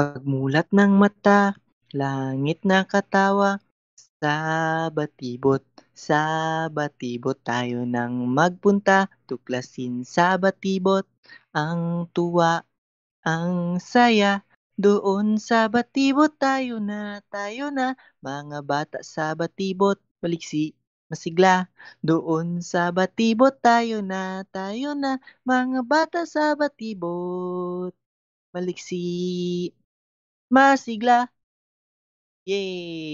Pagmulat ng mata, langit na katawa, sa batibot, sa batibot tayo nang magpunta, tuklasin sa batibot, ang tuwa, ang saya, doon sa batibot tayo na, tayo na, mga bata sa batibot, baliksi, masigla. Doon sa batibot tayo na, tayo na, mga bata sa batibot, baliksi masigla. Yay!